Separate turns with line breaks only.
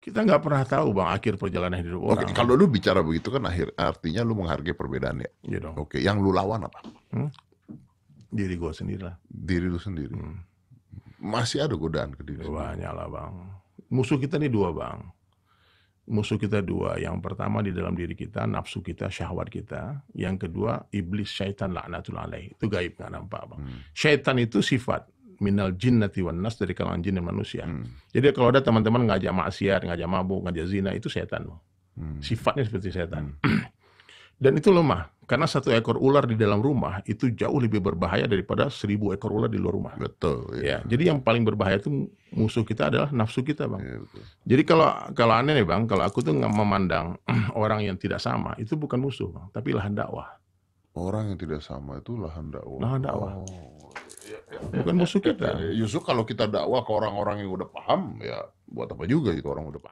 Kita nggak pernah tahu bang akhir perjalanan hidup orang. Oke, kalau lu bicara begitu kan akhir artinya lu menghargai perbedaan ya. Iya dong. Oke, yang lu lawan apa? Hmm? Diri gua sendiri lah. Diri lu sendiri. Hmm. Masih ada godaan ke diri. Banyak lah bang. Musuh kita nih dua bang. Musuh kita dua. Yang pertama di dalam diri kita, nafsu kita, syahwat kita. Yang kedua, iblis syaitan laknatul alaih. Itu gaib nggak nampak bang. Hmm. Syaitan itu sifat minal jinnati wan nas dari kalangan jin dan manusia. Hmm. Jadi kalau ada teman-teman ngajak maksiat, ngajak mabuk, ngajak zina itu setan. Hmm. Sifatnya seperti setan. Hmm. Dan itu lemah karena satu ekor ular di dalam rumah itu jauh lebih berbahaya daripada seribu ekor ular di luar rumah. Betul. Ya. ya jadi yang paling berbahaya itu musuh kita adalah nafsu kita, bang. Ya, betul. Jadi kalau kalau aneh nih, bang, kalau aku tuh nggak memandang orang yang tidak sama itu bukan musuh, bang, tapi lahan dakwah. Orang yang tidak sama itu lahan dakwah. Lahan dakwah. Oh.
Ya, ya, ya, bukan
musuh kita justru kalau kita dakwah ke orang-orang yang udah paham ya buat apa juga gitu orang udah paham